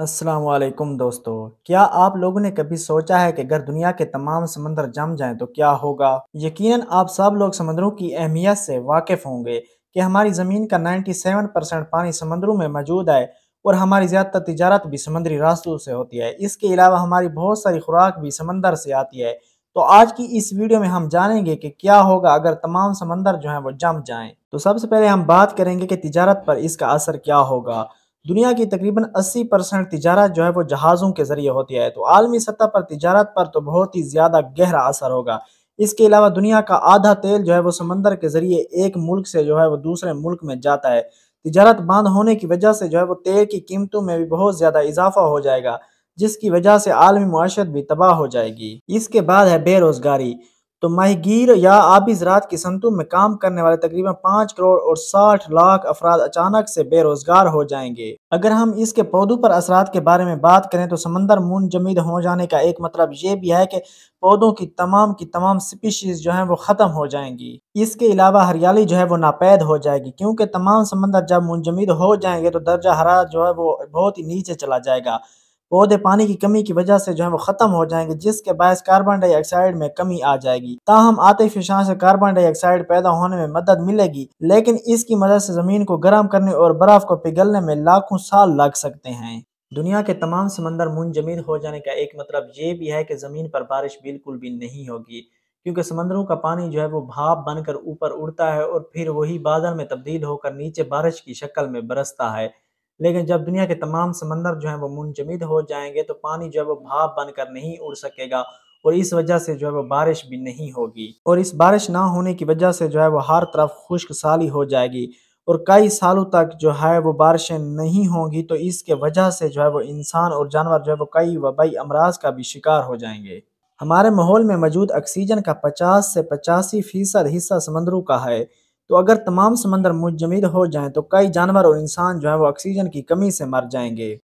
असलम दोस्तों क्या आप लोगों ने कभी सोचा है कि अगर दुनिया के तमाम समंदर जम जाएं तो क्या होगा यकीनन आप सब लोग समंदरों की अहमियत से वाकिफ़ होंगे कि हमारी ज़मीन का 97 परसेंट पानी समंदरों में मौजूद है और हमारी ज़्यादातर तजारत भी समंदरी रास्तों से होती है इसके अलावा हमारी बहुत सारी खुराक भी समंदर से आती है तो आज की इस वीडियो में हम जानेंगे कि क्या होगा अगर तमाम समंदर जो है वो जम जाए तो सबसे पहले हम बात करेंगे कि तजारत पर इसका असर क्या होगा दुनिया की तकरीबन 80 परसेंट तजारत जो है वो जहाज़ों के ज़रिए होती है तो आलमी सतह पर तजारत पर तो बहुत ही ज़्यादा गहरा असर होगा इसके अलावा दुनिया का आधा तेल जो है वो समंदर के ज़रिए एक मुल्क से जो है वो दूसरे मुल्क में जाता है तजारत बंद होने की वजह से जो है वो तेल की कीमतों में भी बहुत ज़्यादा इजाफा हो जाएगा जिसकी वजह से आलमी माशत भी तबाह हो जाएगी इसके बाद है बेरोज़गारी तो माहगीर या ज़रात की संतों में काम करने वाले तकरीबन पाँच करोड़ और साठ लाख अफराद अचानक से बेरोजगार हो जाएंगे अगर हम इसके पौधों पर असरात के बारे में बात करें तो समंदर जमीद हो जाने का एक मतलब ये भी है कि पौधों की तमाम की तमाम स्पीशीज़ जो हैं वो ख़त्म हो जाएंगी इसके अलावा हरियाली जो है वो नापैद हो जाएगी क्योंकि तमाम समंदर जब मुंजमद हो जाएंगे तो दर्जा हरा जो है वो बहुत ही नीचे चला जाएगा पौधे पानी की कमी की वजह से जो है वो ख़त्म हो जाएंगे जिसके बायस कार्बन डाइऑक्साइड में कमी आ जाएगी ताहम आते से कार्बन डाइऑक्साइड पैदा होने में मदद मिलेगी लेकिन इसकी मदद से ज़मीन को गर्म करने और बर्फ़ को पिघलने में लाखों साल लग सकते हैं दुनिया के तमाम समंदर मुंजमिद हो जाने का एक मतलब ये भी है कि ज़मीन पर बारिश बिल्कुल भी नहीं होगी क्योंकि समंदरों का पानी जो है वो भाप बनकर ऊपर उड़ता है और फिर वही बादल में तब्दील होकर नीचे बारिश की शक्ल में बरसता है लेकिन जब दुनिया के तमाम समंदर जो है वो मुंजमद हो जाएंगे तो पानी जो है वो भाप बनकर नहीं उड़ सकेगा और इस वजह से जो है वो बारिश भी नहीं होगी और इस बारिश ना होने की वजह से जो है वो हर तरफ खुश्क साली हो जाएगी और कई सालों तक जो है वो बारिशें नहीं होंगी तो इसके वजह से जो है वो इंसान और जानवर जो है वो कई वबाई अमराज का भी शिकार हो जाएंगे हमारे माहौल में मौजूद ऑक्सीजन का 50 से पचासी फीसद हिस्सा समंदरों का है तो अगर तमाम समंदर मुंजमद हो जाएं तो कई जानवर और इंसान जो है वो ऑक्सीजन की कमी से मर जाएंगे